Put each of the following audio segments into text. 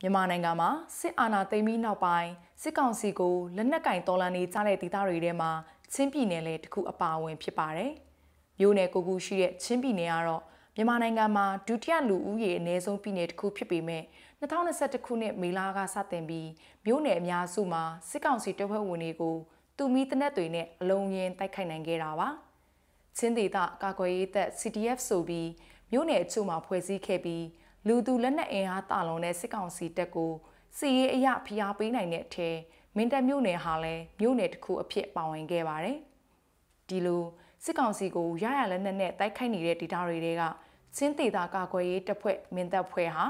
မြန်မာနိုင်ငံမှာစစ်အာဏာသိမ်းပြီးနောက်ပိုင်းစစ်ကောင်စီကိုလက်နက်ကင်တော်လှန်နေကြတဲ့ဒေသတွေထဲမှာချင်းပြည်နယ်လည်းတစ်ခုအပါအဝင်ဖြစ်ပါတယ်။မြို့နယ်ကိုကူရှိတဲ့ချင်းပြည်နယ်ကတော့မြန်မာနိုင်ငံမှာဒုတိယလူဦးရေအနည်းဆုံးပြည်နယ်တစ်ခုဖြစ်ပေမဲ့2021ခုနှစ်မေလကစတင်ပြီးမြို့နယ်အများစုမှာစစ်ကောင်စီတပ်ဖွဲ့ဝင်တွေကိုတူမီတနက်တွေနဲ့အလုံးရင်းတိုက်ခိုက်နိုင်ခဲ့တာပါ။ချင်းဒေသကာကွယ်ရေးတပ် CDF ဆိုပြီးမြို့နယ်အချို့မှာဖွဲ့စည်းခဲ့ပြီးလူသူလက်နက်အင်အားတာလွန်တဲ့စစ်ကောင်စီတပ်ကိုစီရေးအယဖိအားပေးနိုင်တဲ့အထက်မင်းတပ်မြို့နယ်ဟာလည်းမြို့နယ်တစ်ခုအဖြစ်ပါဝင်ခဲ့ပါတယ်။ဒီလိုစစ်ကောင်စီကိုရရလက်နက်နဲ့တိုက်ခိုက်နေတဲ့ဒေသတွေတဲကချင်းသေးတာကာကွယ်ရေးတပ်ဖွဲ့မင်းတပ်ဖွဲ့ဟာ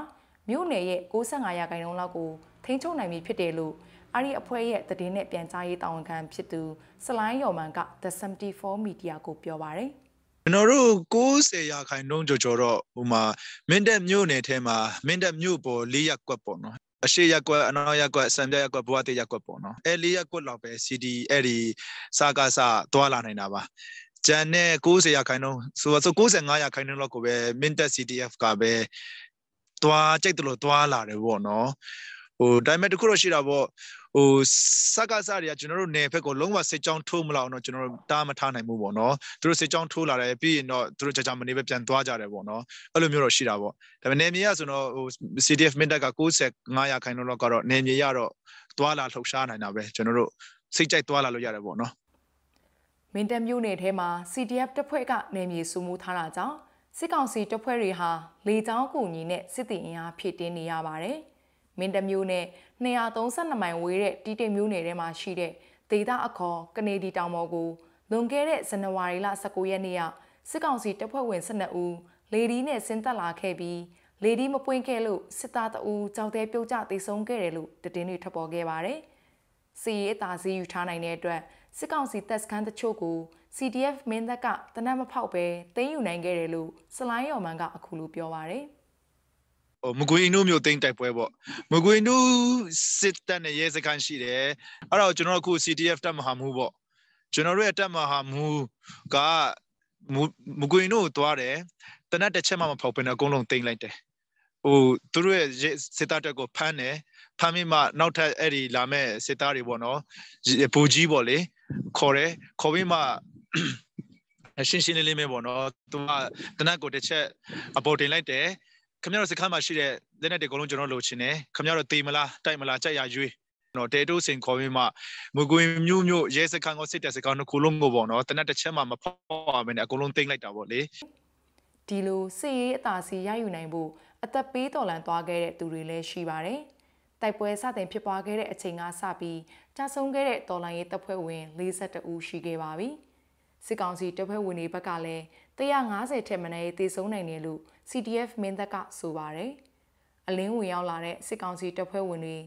မြို့နယ်ရဲ့65ရာခိုင်နှုန်းလောက်ကိုထိန်းချုပ်နိုင်ပြီဖြစ်တယ်လို့အဲ့ဒီအဖွဲ့ရဲ့သတင်းနဲ့ပြန်ကြားရေးတာဝန်ခံဖြစ်သူစလိုင်းယော်မန်က The 74 Media ကိုပြောပါတယ်။ကျွန်တော်တို့90ရာခိုင်နှုန်းကျော်ကျော်တော့ဟိုမှာမင်းတက်မြို့နယ်ထဲမှာမင်းတက်မြို့ပေါ်၄ရက်ကွက်ပေါ့နော်အရှိရက်ကွက်အနောက်ရက်ကွက်စံပြရက်ကွက်ဘဝတရက်ကွက်ပေါ့နော်အဲ၄ရက်ကွက်လောက်ပဲ CD အဲ့ဒီစကားစသွားလာနိုင်တာပါကျန်တဲ့90ရာခိုင်နှုန်းဆိုတော့95ရာခိုင်နှုန်းလောက်ကိုပဲ Mintet CDF ကပဲသွားကြိုက်တယ်လို့သွားလာတယ်ပေါ့နော်ဟိုဒါပေမဲ့တခုတော့ရှိတာပေါ့ဟိုစက္ကစတွေကကျွန်တော်တို့နယ်ဘက်ကိုလုံးဝစစ်ကြောင်းထိုးမလောက်တော့ကျွန်တော်တို့တားမထားနိုင်ဘူးပေါ့နော်သူတို့စစ်ကြောင်းထိုးလာတယ်ပြီးရင်တော့သူတို့ကြာကြာမနေပဲပြန်သွားကြတယ်ပေါ့နော်အဲ့လိုမျိုးတော့ရှိတာပေါ့ဒါပေမဲ့နယ်မြေရဆိုတော့ဟို CDF မင်းတပ်က95ရာခိုင်နှုန်းလောက်ကတော့နယ်မြေရတော့သွားလာလှုပ်ရှားနိုင်တာပဲကျွန်တော်တို့စိတ်ကြိုက်သွားလာလို့ရတယ်ပေါ့နော်မင်းတပ်မျိုးနယ်ထဲမှာ CDF တပ်ဖွဲ့ကနယ်မြေစုမှုထားတာကြောင့်စစ်ကောင်စီတပ်ဖွဲ့တွေဟာလေကြောင်းကူညီနဲ့စစ်တီအင်အားဖြည့်တင်းနေရပါတယ်။မင်းတမျိုးနဲ့232မိုင်ဝေးတဲ့တီတင်မျိုးနယ်ထဲမှာရှိတဲ့ဒေသအခေါ်ကနေဒီတောင်ပေါ်ကိုလွန်ခဲ့တဲ့ဇန်နဝါရီလ19ရက်နေ့ကစစ်ကောင်စီတပ်ဖွဲ့ဝင်12ဦးလေဒီနဲ့ဆင်းသက်လာခဲ့ပြီးလေဒီမပွင့်ခဲ့လို့စစ်သားတအူကြောက်တဲ့ပြုတ်ကျသေဆုံးခဲ့တယ်လို့သတင်းတွေထွက်ပေါ်ခဲ့ပါတယ်။စီရေးတာစီယူထားနိုင်တဲ့အတွက်စစ်ကောင်စီတပ်စခန်းတချို့ကို CDF မင်းသက်ကတနက်မဖောက်ပဲတင်းယူနိုင်ခဲ့တယ်လို့စလိုင်းရော်မန်ကအခုလိုပြောပါတယ်။မကွေနုမျိုးတိမ့်တိုက်ပွဲပေါ့မကွေနုစစ်တပ်နဲ့ရဲစခန်းရှိတယ်အဲ့တော့ကျွန်တော်အခု CTF တပ်မဟာမူပေါ့ကျွန်တော်တို့ရဲ့တပ်မဟာမူကမကွေနုကိုသွားတယ်တနက်တစ်ချက်မှမဖောက်ပင်တော့အကုန်လုံးတိမ့်လိုက်တယ်ဟိုသူတို့ရဲ့စစ်သားတက်ကိုဖမ်းတယ်ဖမ်းပြီးမှနောက်ထပ်အဲ့ဒီလာမဲ့စစ်သားတွေပေါ့နော်ဘူကြီးပေါ့လေခေါ်တယ်ခေါ်ပြီးမှရှင်းရှင်းလေးလေးပဲပေါ့နော်သူကတနက်ကိုတစ်ချက်အပေါ်တင်လိုက်တယ်ခင်ဗျားတို့စခန်းမှာရှိတဲ့လက်နဲ့တွေအကုန်လုံးကျွန်တော်လိုချင်တယ်ခင်ဗျားတို့တေမလားတိုက်မလားကြိုက်ရရွေးနော်တဲတိုးစင်ခေါ်ပြီးမှမကွင်မျိုးမျိုးရဲစခန်းကိုစစ်တဲ့စခန်းကိုခုလုံးကိုပေါ့နော်တနက်တစ်ချက်မှမဖောက်ရမနဲ့အကုန်လုံးတိမ့်လိုက်တာပေါ့လေဒီလိုစစ်ရေးအသာစီရယူနိုင်ဖို့အသက်ပေးတော်လန်သွားခဲ့တဲ့သူတွေလည်းရှိပါတယ်တိုက်ပွဲစတင်ဖြစ်ပွားခဲ့တဲ့အချိန်ကစပြီးကြာဆုံးခဲ့တဲ့တော်လန်ရေးတပ်ဖွဲ့ဝင်42ဦးရှိခဲ့ပါပြီ။စစ်ကောင်စီတပ်ဖွဲ့ဝင်တွေဘက်ကလည်း150ထက်မနည်းသေဆုံးနိုင်တယ်လို့ CDF မင်းသက်ကဆိုပါတယ်။အလင်းဝင်ရောက်လာတဲ့စစ်ကောင်စီတပ်ဖွဲ့ဝင်တွေ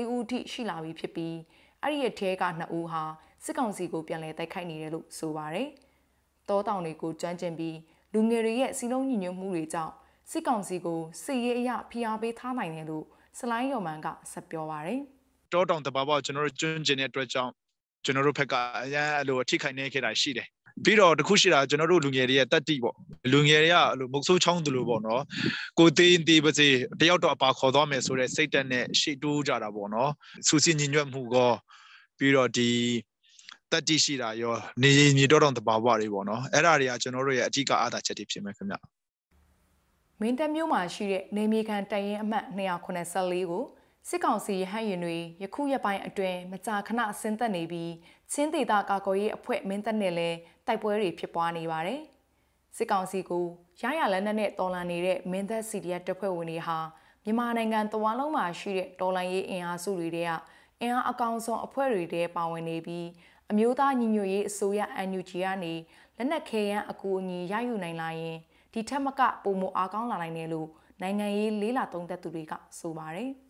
14ဦးထိရှိလာပြီဖြစ်ပြီးအဲ့ဒီအထဲက2ဦးဟာစစ်ကောင်စီကိုပြန်လည်တိုက်ခိုက်နေတယ်လို့ဆိုပါတယ်။တောတောင်တွေကိုကျွမ်းကျင်ပြီးလူငယ်တွေရဲ့စီလုံးညီညွတ်မှုတွေကြောင့်စစ်ကောင်စီကိုစစ်ရေးအရဖိအားပေးထားနိုင်တယ်လို့စလိုင်းယော်မန်ကဆက်ပြောပါတယ်။တောတောင်တဘာဘကျွန်တော်တို့ကျွမ်းကျင်တဲ့အတွက်ကြောင့်ကျွန်တော်တို့ဘက်ကအရန်အလိုအထိခိုက်နေခဲ့တာရှိတယ်ပြီးတော့တခုရှိတာကျွန်တော်တို့လူငယ်တွေရဲ့တတ်တိပေါ့လူငယ်တွေကအဲ့လိုမုတ်ဆိုးချောင်းသူလိုပေါ့နော်ကိုသေးသေးပါစေတယောက်တော့အပါခေါ်သွားမယ်ဆိုတဲ့စိတ်တက်နဲ့ရှေ့တိုးကြတာပေါ့နော်စူးစင်းညင်ညွတ်မှုကောပြီးတော့ဒီတတ်တိရှိတာရောနေရည်မြေတော်တော်တဘာဝတွေပေါ့နော်အဲ့ဒါတွေကကျွန်တော်တို့ရဲ့အဓိကအားသာချက်တွေဖြစ်မယ်ခင်ဗျမင်းတက်မျိုးမှာရှိတဲ့နေမြေခံတိုင်ရင်အမှတ်294ကိုစစ်ကောင်စီရဟန်းရင်တွေယခုရက်ပိုင်းအတွင်းမကြာခဏဆင်းသက်နေပြီးချင်းဒေသကာကွယ်ရေးအဖွဲ့မင်းတပ်နဲ့လည်းတိုက်ပွဲတွေဖြစ်ပွားနေပါတယ်။စစ်ကောင်စီကိုရရလန်းနဲ့တော်လန်နေတဲ့မင်းတပ်စီဒီအက်တပ်ဖွဲ့ဝင်တွေဟာမြန်မာနိုင်ငံတဝန်းလုံးမှာရှိတဲ့တော်လန်ရေးအင်အားစုတွေထဲကအင်အားအကောင်ဆုံးအဖွဲ့တွေထဲပါဝင်နေပြီးအမျိုးသားညီညွတ်ရေးအစိုးရ NUG ကနေလက်နက်ခဲယမ်းအကူအညီရယူနိုင်လာရင်ဒီထက်မက ပုံမအားကောင်းလာနိုင်တယ်လို့နိုင်ငံရေးလေးလာသုံးသက်သူတွေကဆိုပါတယ်။